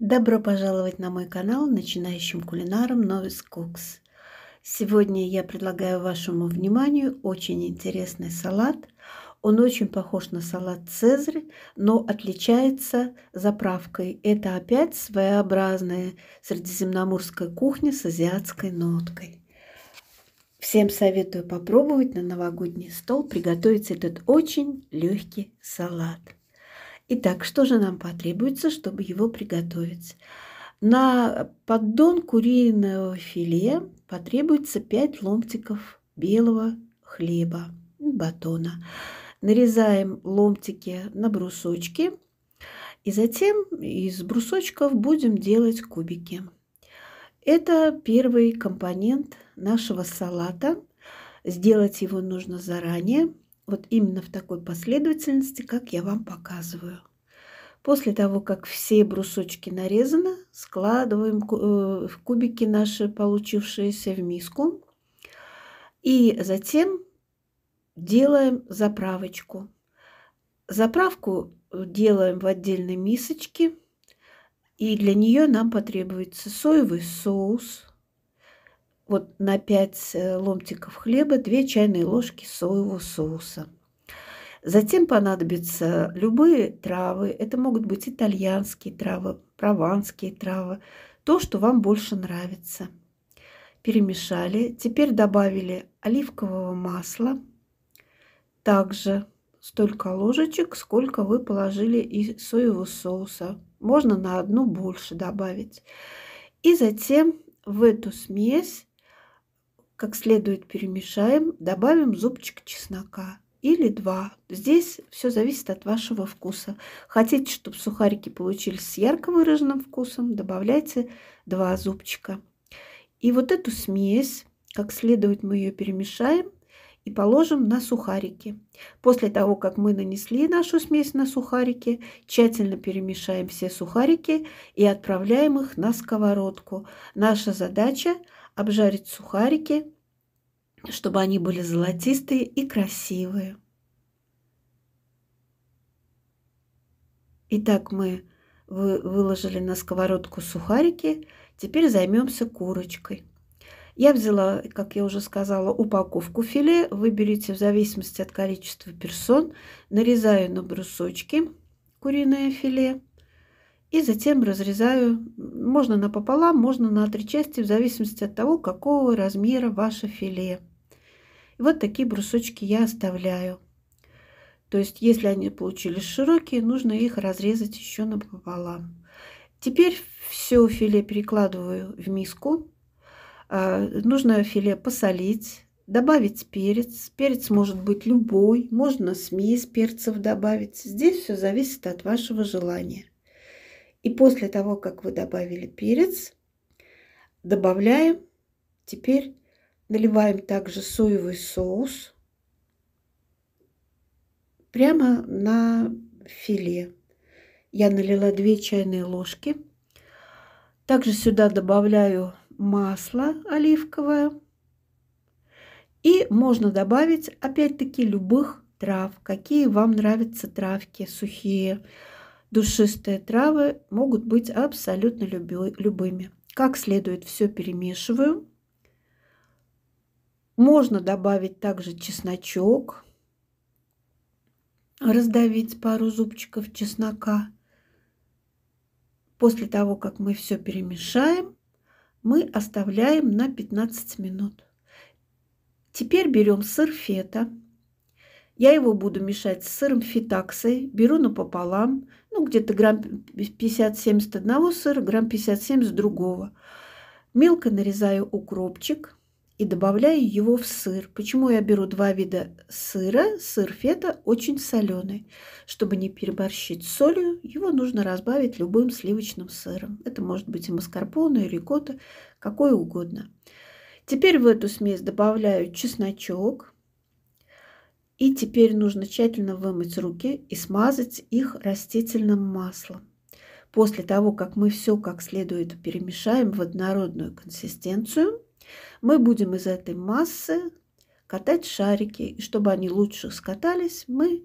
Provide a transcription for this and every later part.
Добро пожаловать на мой канал начинающим кулинарам Novice Cooks. Сегодня я предлагаю вашему вниманию очень интересный салат. Он очень похож на салат Цезарь, но отличается заправкой. Это опять своеобразная средиземноморская кухня с азиатской ноткой. Всем советую попробовать на новогодний стол приготовить этот очень легкий салат. Итак, что же нам потребуется, чтобы его приготовить? На поддон куриного филе потребуется 5 ломтиков белого хлеба, батона. Нарезаем ломтики на брусочки и затем из брусочков будем делать кубики. Это первый компонент нашего салата. Сделать его нужно заранее – вот именно в такой последовательности, как я вам показываю. После того, как все брусочки нарезаны, складываем э, в кубики наши получившиеся в миску. И затем делаем заправочку. Заправку делаем в отдельной мисочке. И для нее нам потребуется соевый соус, вот на 5 э, ломтиков хлеба 2 чайные ложки соевого соуса. Затем понадобятся любые травы. Это могут быть итальянские травы, прованские травы. То, что вам больше нравится. Перемешали. Теперь добавили оливкового масла. Также столько ложечек, сколько вы положили из соевого соуса. Можно на одну больше добавить. И затем в эту смесь как следует перемешаем, добавим зубчик чеснока или два. Здесь все зависит от вашего вкуса. Хотите, чтобы сухарики получились с ярко выраженным вкусом, добавляйте два зубчика. И вот эту смесь, как следует мы ее перемешаем и положим на сухарики. После того, как мы нанесли нашу смесь на сухарики, тщательно перемешаем все сухарики и отправляем их на сковородку. Наша задача обжарить сухарики, чтобы они были золотистые и красивые. Итак, мы выложили на сковородку сухарики, теперь займемся курочкой. Я взяла, как я уже сказала, упаковку филе. Выберите в зависимости от количества персон. Нарезаю на брусочки куриное филе. И затем разрезаю, можно напополам, можно на три части, в зависимости от того, какого размера ваше филе. И вот такие брусочки я оставляю. То есть, если они получились широкие, нужно их разрезать еще напополам. Теперь все филе перекладываю в миску. А, нужно филе посолить, добавить перец. Перец может быть любой, можно смесь перцев добавить. Здесь все зависит от вашего желания. И после того, как вы добавили перец, добавляем, теперь наливаем также соевый соус прямо на филе. Я налила 2 чайные ложки. Также сюда добавляю масло оливковое. И можно добавить, опять-таки, любых трав, какие вам нравятся травки сухие, Душистые травы могут быть абсолютно любыми. Как следует все перемешиваю. Можно добавить также чесночок, раздавить пару зубчиков чеснока. После того, как мы все перемешаем, мы оставляем на 15 минут. Теперь берем сыр фета – я его буду мешать с сыром фитаксой, беру напополам, ну, где-то грамм 50-70 одного сыра, грамм 57 с другого. Мелко нарезаю укропчик и добавляю его в сыр. Почему я беру два вида сыра? Сыр фета очень соленый. Чтобы не переборщить с солью, его нужно разбавить любым сливочным сыром. Это может быть и маскарпоне, и рикотта, какой угодно. Теперь в эту смесь добавляю чесночок – и теперь нужно тщательно вымыть руки и смазать их растительным маслом. После того, как мы все как следует перемешаем в однородную консистенцию, мы будем из этой массы катать шарики. И чтобы они лучше скатались, мы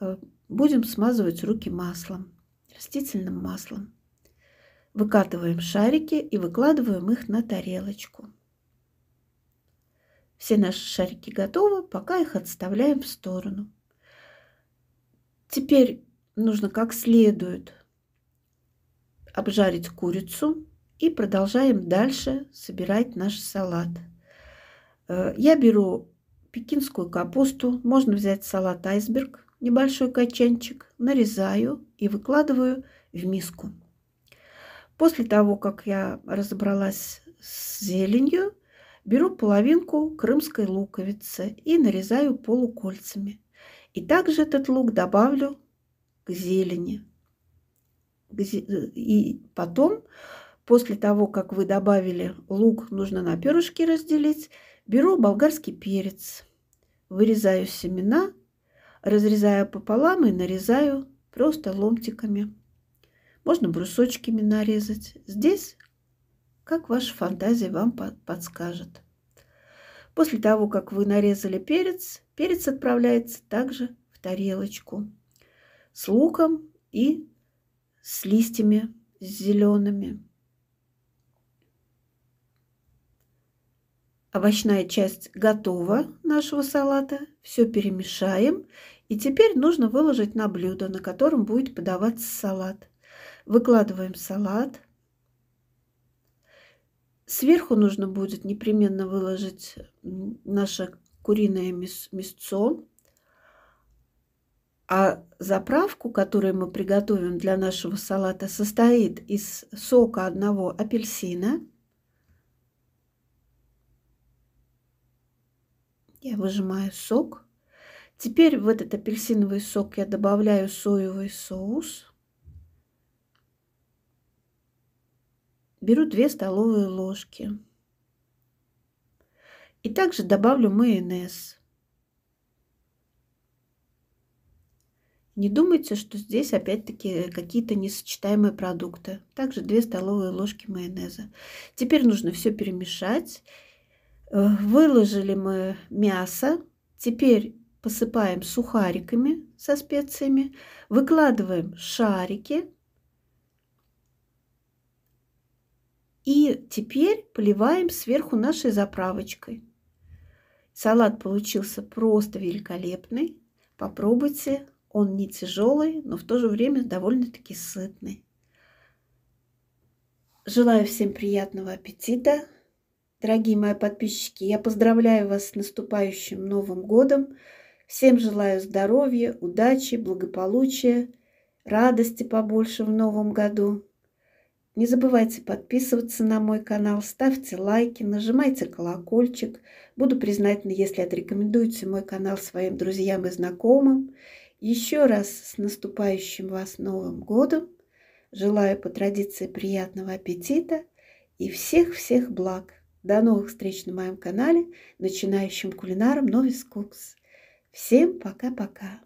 э, будем смазывать руки маслом, растительным маслом. Выкатываем шарики и выкладываем их на тарелочку. Все наши шарики готовы, пока их отставляем в сторону. Теперь нужно как следует обжарить курицу и продолжаем дальше собирать наш салат. Э, я беру пекинскую капусту, можно взять салат айсберг, небольшой качанчик, нарезаю и выкладываю в миску. После того, как я разобралась с зеленью, Беру половинку крымской луковицы и нарезаю полукольцами. И также этот лук добавлю к зелени. Э, и потом, после того, как вы добавили лук, нужно на перышки разделить, беру болгарский перец, вырезаю семена, разрезаю пополам и нарезаю просто ломтиками. Можно брусочками нарезать. Здесь как ваша фантазия вам подскажет. После того, как вы нарезали перец, перец отправляется также в тарелочку с луком и с листьями зелеными. Овощная часть готова нашего салата. Все перемешаем. И теперь нужно выложить на блюдо, на котором будет подаваться салат. Выкладываем салат – Сверху нужно будет непременно выложить наше куриное мясцо, а заправку, которую мы приготовим для нашего салата, состоит из сока одного апельсина. Я выжимаю сок. Теперь в этот апельсиновый сок я добавляю соевый соус – беру 2 столовые ложки. И также добавлю майонез. Не думайте, что здесь опять-таки какие-то несочетаемые продукты. Также 2 столовые ложки майонеза. Теперь нужно все перемешать. Э, выложили мы мясо. Теперь посыпаем сухариками со специями. Выкладываем шарики. И теперь поливаем сверху нашей заправочкой. Салат получился просто великолепный. Попробуйте. Он не тяжелый, но в то же время довольно-таки сытный. Желаю всем приятного аппетита. Дорогие мои подписчики, я поздравляю вас с наступающим Новым годом. Всем желаю здоровья, удачи, благополучия, радости побольше в Новом году. Не забывайте подписываться на мой канал, ставьте лайки, нажимайте колокольчик. Буду признательна, если отрекомендуете мой канал своим друзьям и знакомым. Еще раз с наступающим вас Новым Годом. Желаю по традиции приятного аппетита и всех-всех благ. До новых встреч на моем канале начинающим кулинаром Новис Кукс. Всем пока-пока!